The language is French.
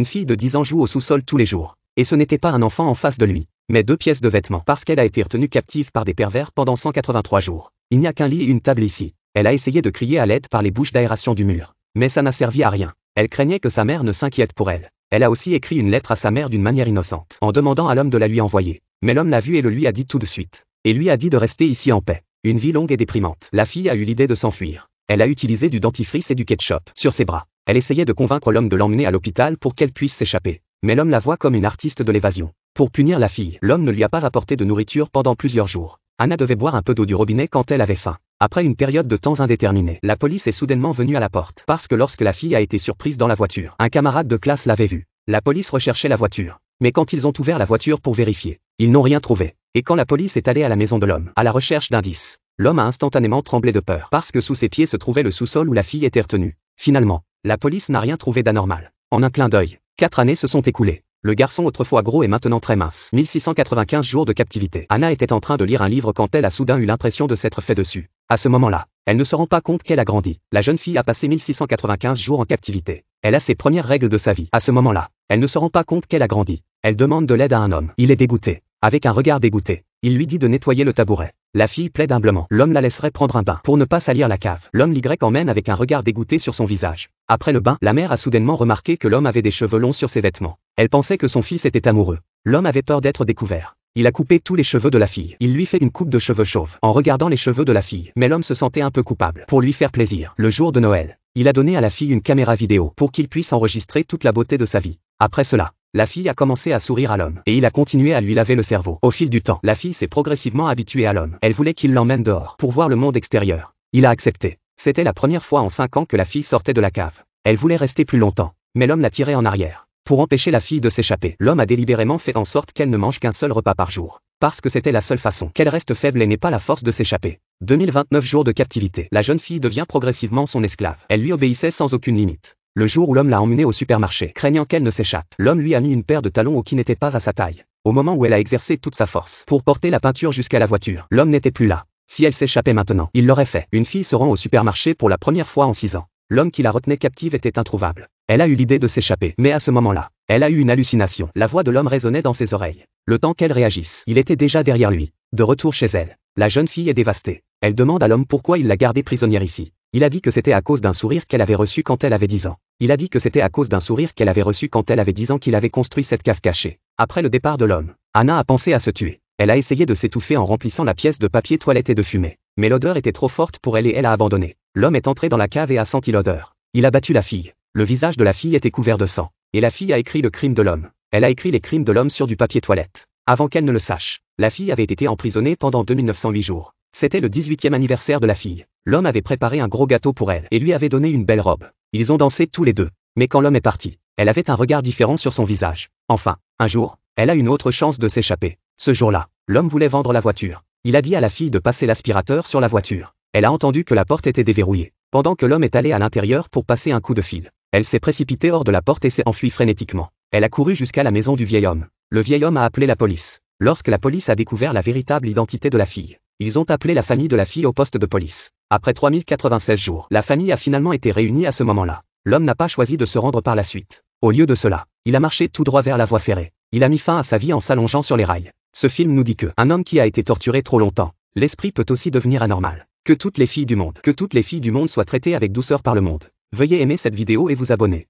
Une fille de 10 ans joue au sous-sol tous les jours. Et ce n'était pas un enfant en face de lui, mais deux pièces de vêtements. Parce qu'elle a été retenue captive par des pervers pendant 183 jours. Il n'y a qu'un lit et une table ici. Elle a essayé de crier à l'aide par les bouches d'aération du mur. Mais ça n'a servi à rien. Elle craignait que sa mère ne s'inquiète pour elle. Elle a aussi écrit une lettre à sa mère d'une manière innocente, en demandant à l'homme de la lui envoyer. Mais l'homme l'a vue et le lui a dit tout de suite. Et lui a dit de rester ici en paix. Une vie longue et déprimante. La fille a eu l'idée de s'enfuir. Elle a utilisé du dentifrice et du ketchup sur ses bras. Elle essayait de convaincre l'homme de l'emmener à l'hôpital pour qu'elle puisse s'échapper. Mais l'homme la voit comme une artiste de l'évasion. Pour punir la fille, l'homme ne lui a pas rapporté de nourriture pendant plusieurs jours. Anna devait boire un peu d'eau du robinet quand elle avait faim. Après une période de temps indéterminée, la police est soudainement venue à la porte, parce que lorsque la fille a été surprise dans la voiture, un camarade de classe l'avait vue. La police recherchait la voiture. Mais quand ils ont ouvert la voiture pour vérifier, ils n'ont rien trouvé. Et quand la police est allée à la maison de l'homme, à la recherche d'indices, l'homme a instantanément tremblé de peur, parce que sous ses pieds se trouvait le sous-sol où la fille était retenue. Finalement, la police n'a rien trouvé d'anormal. En un clin d'œil, quatre années se sont écoulées. Le garçon autrefois gros est maintenant très mince. 1695 jours de captivité. Anna était en train de lire un livre quand elle a soudain eu l'impression de s'être fait dessus. À ce moment-là, elle ne se rend pas compte qu'elle a grandi. La jeune fille a passé 1695 jours en captivité. Elle a ses premières règles de sa vie. À ce moment-là, elle ne se rend pas compte qu'elle a grandi. Elle demande de l'aide à un homme. Il est dégoûté. Avec un regard dégoûté, il lui dit de nettoyer le tabouret. La fille plaide humblement. L'homme la laisserait prendre un bain pour ne pas salir la cave. L'homme l'y emmène avec un regard dégoûté sur son visage. Après le bain, la mère a soudainement remarqué que l'homme avait des cheveux longs sur ses vêtements. Elle pensait que son fils était amoureux. L'homme avait peur d'être découvert. Il a coupé tous les cheveux de la fille. Il lui fait une coupe de cheveux chauves en regardant les cheveux de la fille. Mais l'homme se sentait un peu coupable pour lui faire plaisir. Le jour de Noël, il a donné à la fille une caméra vidéo pour qu'il puisse enregistrer toute la beauté de sa vie. Après cela, la fille a commencé à sourire à l'homme, et il a continué à lui laver le cerveau. Au fil du temps, la fille s'est progressivement habituée à l'homme. Elle voulait qu'il l'emmène dehors, pour voir le monde extérieur. Il a accepté. C'était la première fois en cinq ans que la fille sortait de la cave. Elle voulait rester plus longtemps, mais l'homme la tirée en arrière. Pour empêcher la fille de s'échapper, l'homme a délibérément fait en sorte qu'elle ne mange qu'un seul repas par jour. Parce que c'était la seule façon qu'elle reste faible et n'ait pas la force de s'échapper. 2029 jours de captivité. La jeune fille devient progressivement son esclave. Elle lui obéissait sans aucune limite. Le jour où l'homme l'a emmenée au supermarché, craignant qu'elle ne s'échappe, l'homme lui a mis une paire de talons qui n'étaient pas à sa taille. Au moment où elle a exercé toute sa force pour porter la peinture jusqu'à la voiture, l'homme n'était plus là. Si elle s'échappait maintenant, il l'aurait fait. Une fille se rend au supermarché pour la première fois en six ans. L'homme qui la retenait captive était introuvable. Elle a eu l'idée de s'échapper, mais à ce moment-là, elle a eu une hallucination. La voix de l'homme résonnait dans ses oreilles. Le temps qu'elle réagisse, il était déjà derrière lui. De retour chez elle, la jeune fille est dévastée. Elle demande à l'homme pourquoi il l'a gardée prisonnière ici. Il a dit que c'était à cause d'un sourire qu'elle avait reçu quand elle avait 10 ans. Il a dit que c'était à cause d'un sourire qu'elle avait reçu quand elle avait 10 ans qu'il avait construit cette cave cachée. Après le départ de l'homme, Anna a pensé à se tuer. Elle a essayé de s'étouffer en remplissant la pièce de papier toilette et de fumée. Mais l'odeur était trop forte pour elle et elle a abandonné. L'homme est entré dans la cave et a senti l'odeur. Il a battu la fille. Le visage de la fille était couvert de sang. Et la fille a écrit le crime de l'homme. Elle a écrit les crimes de l'homme sur du papier toilette. Avant qu'elle ne le sache, la fille avait été emprisonnée pendant 2908 jours. C'était le 18e anniversaire de la fille. L'homme avait préparé un gros gâteau pour elle et lui avait donné une belle robe. Ils ont dansé tous les deux. Mais quand l'homme est parti, elle avait un regard différent sur son visage. Enfin, un jour, elle a une autre chance de s'échapper. Ce jour-là, l'homme voulait vendre la voiture. Il a dit à la fille de passer l'aspirateur sur la voiture. Elle a entendu que la porte était déverrouillée. Pendant que l'homme est allé à l'intérieur pour passer un coup de fil, elle s'est précipitée hors de la porte et s'est enfuie frénétiquement. Elle a couru jusqu'à la maison du vieil homme. Le vieil homme a appelé la police. Lorsque la police a découvert la véritable identité de la fille, ils ont appelé la famille de la fille au poste de police. Après 3096 jours, la famille a finalement été réunie à ce moment-là. L'homme n'a pas choisi de se rendre par la suite. Au lieu de cela, il a marché tout droit vers la voie ferrée. Il a mis fin à sa vie en s'allongeant sur les rails. Ce film nous dit que un homme qui a été torturé trop longtemps, l'esprit peut aussi devenir anormal. Que toutes les filles du monde, que toutes les filles du monde soient traitées avec douceur par le monde. Veuillez aimer cette vidéo et vous abonner.